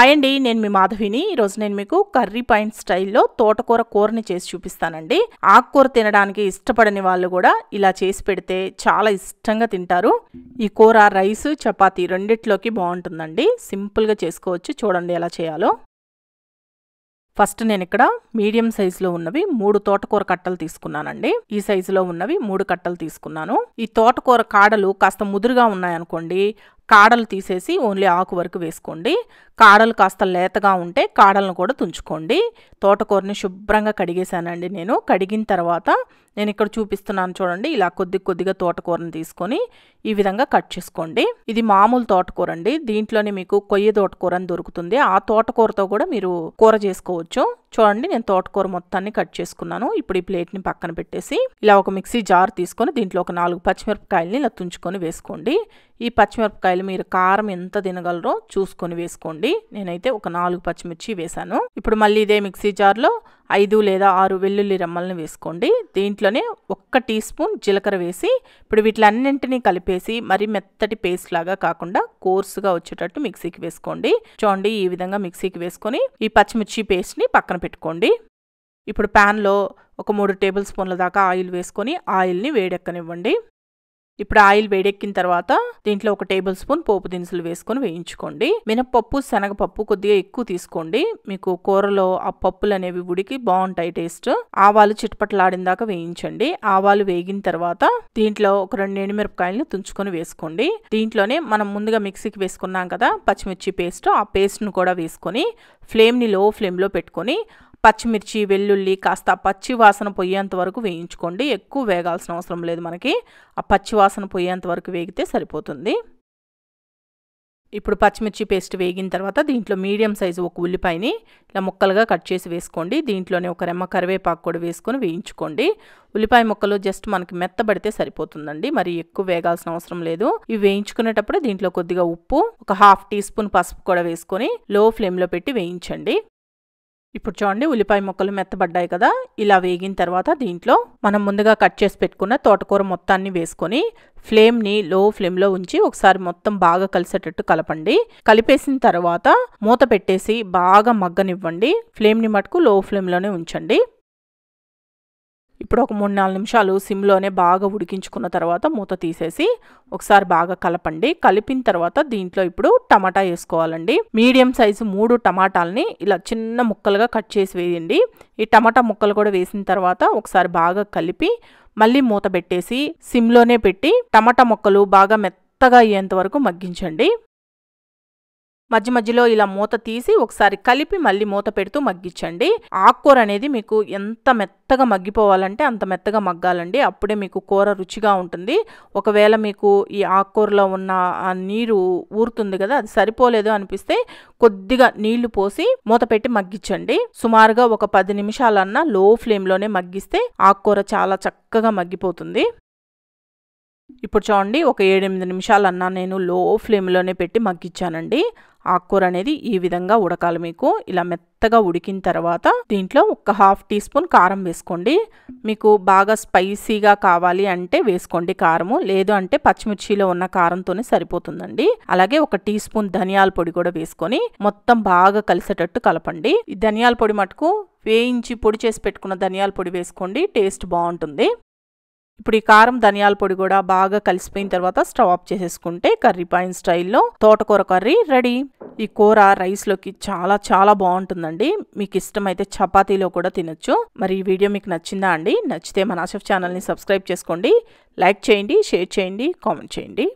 hi అండి నేను మీ మాధవిని ఈరోజు నేను మీకు కర్రీ పాయింట్ స్టైల్లో తోటకూర కూరని చేసి చూపిస్తానండి ఆకుకూర తినడానికి ఇష్టపడని వాళ్ళు కూడా ఇలా చేసి పెడితే చాలా ఇష్టంగా తింటారు ఈ కూర రైస్ చపాతీ రెండిట్లోకి బాగుంటుందండి సింపుల్గా చేసుకోవచ్చు చూడండి ఎలా చేయాలో ఫస్ట్ నేను ఇక్కడ మీడియం సైజులో ఉన్నవి మూడు తోటకూర కట్టలు తీసుకున్నానండి ఈ సైజులో ఉన్నవి మూడు కట్టలు తీసుకున్నాను ఈ తోటకూర కాడలు కాస్త ముదురుగా ఉన్నాయనుకోండి కాడలు తీసేసి ఓన్లీ ఆకు వరకు వేసుకోండి కాడలు కాస్త లేతగా ఉంటే కాడలను కూడా తుంచుకోండి తోటకూరని శుభ్రంగా కడిగేశానండి నేను కడిగిన తర్వాత నేను ఇక్కడ చూపిస్తున్నాను చూడండి ఇలా కొద్ది కొద్దిగా తోటకూరను తీసుకొని ఈ విధంగా కట్ చేసుకోండి ఇది మామూలు తోటకూర అండి దీంట్లోనే మీకు కొయ్య తోటకూర అని దొరుకుతుంది ఆ తోటకూరతో కూడా మీరు కూర చేసుకోవచ్చు చూడండి నేను తోటకూర మొత్తాన్ని కట్ చేసుకున్నాను ఇప్పుడు ఈ ప్లేట్ని పక్కన పెట్టేసి ఇలా ఒక మిక్సీ జార్ తీసుకొని దీంట్లో ఒక నాలుగు పచ్చిమిరపకాయలని ఇలా తుంచుకొని వేసుకోండి ఈ పచ్చిమిరపకాయలు మీరు కారం ఎంత తినగలరో చూసుకొని వేసుకోండి నేనైతే ఒక నాలుగు పచ్చిమిర్చి వేశాను ఇప్పుడు మళ్ళీ ఇదే మిక్సీ జార్లో ఐదు లేదా ఆరు వెల్లుల్లి రెమ్మలను వేసుకోండి దీంట్లోనే ఒక్క టీ స్పూన్ జీలకర్ర వేసి ఇప్పుడు వీటిలన్నింటినీ కలిపేసి మరి మెత్తటి పేస్ట్ లాగా కాకుండా కోర్సుగా వచ్చేటట్టు మిక్సీకి వేసుకోండి చూడండి ఈ విధంగా మిక్సీకి వేసుకొని ఈ పచ్చిమిర్చి పేస్ట్ని పక్కన పెట్టుకోండి ఇప్పుడు ప్యాన్లో ఒక మూడు టేబుల్ స్పూన్ల దాకా ఆయిల్ వేసుకొని ఆయిల్ని వేడెక్కనివ్వండి ఇప్పుడు ఆయిల్ వేడెక్కిన తర్వాత దీంట్లో ఒక టేబుల్ స్పూన్ పోపు దినుసులు వేసుకొని వేయించుకోండి మినపప్పు శనగపప్పు కొద్దిగా ఎక్కువ తీసుకోండి మీకు కూరలో ఆ పప్పులు అనేవి ఉడికి బాగుంటాయి టేస్ట్ ఆవాలు చిట్పట్లాడిందాక వేయించండి ఆవాలు వేగిన తర్వాత దీంట్లో ఒక రెండు ఎండుమిరపకాయలను తుంచుకొని వేసుకోండి దీంట్లోనే మనం ముందుగా మిక్సీకి వేసుకున్నాం కదా పచ్చిమిర్చి పేస్ట్ ఆ పేస్ట్ను కూడా వేసుకొని ఫ్లేమ్ని లో ఫ్లేమ్లో పెట్టుకొని పచ్చిమిర్చి వెల్లుల్లి కాస్త పచ్చి వాసన వరకు వేయించుకోండి ఎక్కువ వేగాల్సిన అవసరం లేదు మనకి ఆ పచ్చి వాసన వరకు వేగితే సరిపోతుంది ఇప్పుడు పచ్చిమిర్చి పేస్ట్ వేగిన తర్వాత దీంట్లో మీడియం సైజు ఒక ఉల్లిపాయని ఇలా ముక్కలుగా కట్ చేసి వేసుకోండి దీంట్లోనే ఒక రెమ్మ కరివేపాకు కూడా వేసుకొని వేయించుకోండి ఉల్లిపాయ ముక్కలు జస్ట్ మనకి మెత్తబడితే సరిపోతుందండి మరి ఎక్కువ వేగాల్సిన అవసరం లేదు ఇవి వేయించుకునేటప్పుడు దీంట్లో కొద్దిగా ఉప్పు ఒక హాఫ్ టీ స్పూన్ పసుపు కూడా వేసుకొని లో ఫ్లేమ్లో పెట్టి వేయించండి ఇప్పుడు చూడండి ఉల్లిపాయ ముక్కలు మెత్తబడ్డాయి కదా ఇలా వేగిన తర్వాత దీంట్లో మనం ముందుగా కట్ చేసి పెట్టుకున్న తోటకూర మొత్తాన్ని వేసుకొని ఫ్లేమ్ని లో ఫ్లేమ్లో ఉంచి ఒకసారి మొత్తం బాగా కలిసేటట్టు కలపండి కలిపేసిన తర్వాత మూత పెట్టేసి బాగా మగ్గనివ్వండి ఫ్లేమ్ని మటుకు లో ఫ్లేమ్లోనే ఉంచండి ఇప్పుడు ఒక మూడు నాలుగు నిమిషాలు సిమ్లోనే బాగా ఉడికించుకున్న తర్వాత మూత తీసేసి ఒకసారి బాగా కలపండి కలిపిన తర్వాత దీంట్లో ఇప్పుడు టమాటా వేసుకోవాలండి మీడియం సైజు మూడు టమాటాలని ఇలా చిన్న ముక్కలుగా కట్ చేసి వేయండి ఈ టమాటా ముక్కలు కూడా వేసిన తర్వాత ఒకసారి బాగా కలిపి మళ్ళీ మూత పెట్టేసి సిమ్లోనే పెట్టి టమాటా ముక్కలు బాగా మెత్తగా అయ్యేంత వరకు మగ్గించండి మధ్య మధ్యలో ఇలా మూత తీసి ఒకసారి కలిపి మళ్ళీ మూత పెడుతూ మగ్గించండి ఆకుకూర అనేది మీకు ఎంత మెత్తగా మగ్గిపోవాలంటే అంత మెత్తగా మగ్గాలండి అప్పుడే మీకు కూర రుచిగా ఉంటుంది ఒకవేళ మీకు ఈ ఆకుకూరలో ఉన్న నీరు ఊరుతుంది కదా అది సరిపోలేదు అనిపిస్తే కొద్దిగా నీళ్లు పోసి మూత పెట్టి మగ్గించండి సుమారుగా ఒక పది నిమిషాలన్నా లో ఫ్లేమ్లోనే మగ్గిస్తే ఆకుకూర చాలా చక్కగా మగ్గిపోతుంది ఇప్పుడు చూడండి ఒక ఏడెనిమిది నిమిషాలు అన్నా నేను లో ఫ్లేమ్లోనే పెట్టి మగ్గిచ్చానండి ఆకుకూర అనేది ఈ విధంగా ఉడకాలి మీకు ఇలా మెత్తగా ఉడికిన తర్వాత దీంట్లో ఒక హాఫ్ టీ స్పూన్ కారం వేసుకోండి మీకు బాగా స్పైసీగా కావాలి అంటే వేసుకోండి కారము లేదు అంటే పచ్చిమిర్చిలో ఉన్న కారంతోనే సరిపోతుందండి అలాగే ఒక టీ స్పూన్ ధనియాల పొడి కూడా వేసుకొని మొత్తం బాగా కలిసేటట్టు కలపండి ఈ ధనియాల పొడి మటుకు వేయించి పొడి చేసి పెట్టుకున్న ధనియాల పొడి వేసుకోండి టేస్ట్ బాగుంటుంది ఇప్పుడు ఈ కారం ధనియాల పొడి కూడా బాగా కలిసిపోయిన తర్వాత స్టవ్ ఆఫ్ చేసేసుకుంటే కర్రీ పైన స్టైల్లో తోటకూర కర్రీ రెడీ ఈ కూర రైస్లోకి చాలా చాలా బాగుంటుందండి మీకు ఇష్టమైతే చపాతీలో కూడా తినొచ్చు మరి ఈ వీడియో మీకు నచ్చిందా అండి నచ్చితే మన ఆసఫ్ ఛానల్ని సబ్స్క్రైబ్ చేసుకోండి లైక్ చేయండి షేర్ చేయండి కామెంట్ చేయండి